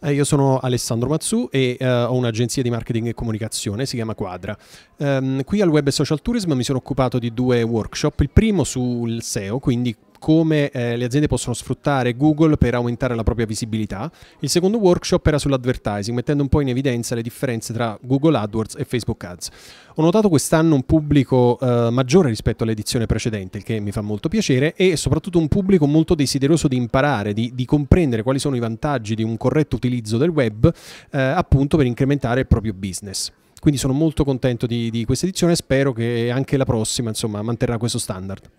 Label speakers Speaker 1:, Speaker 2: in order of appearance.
Speaker 1: Eh, io sono Alessandro Mazzù e uh, ho un'agenzia di marketing e comunicazione, si chiama Quadra. Um, qui al Web e Social Tourism mi sono occupato di due workshop, il primo sul SEO, quindi come eh, le aziende possono sfruttare Google per aumentare la propria visibilità. Il secondo workshop era sull'advertising, mettendo un po' in evidenza le differenze tra Google AdWords e Facebook Ads. Ho notato quest'anno un pubblico eh, maggiore rispetto all'edizione precedente, il che mi fa molto piacere, e soprattutto un pubblico molto desideroso di imparare, di, di comprendere quali sono i vantaggi di un corretto utilizzo del web, eh, appunto per incrementare il proprio business quindi sono molto contento di, di questa edizione e spero che anche la prossima insomma, manterrà questo standard.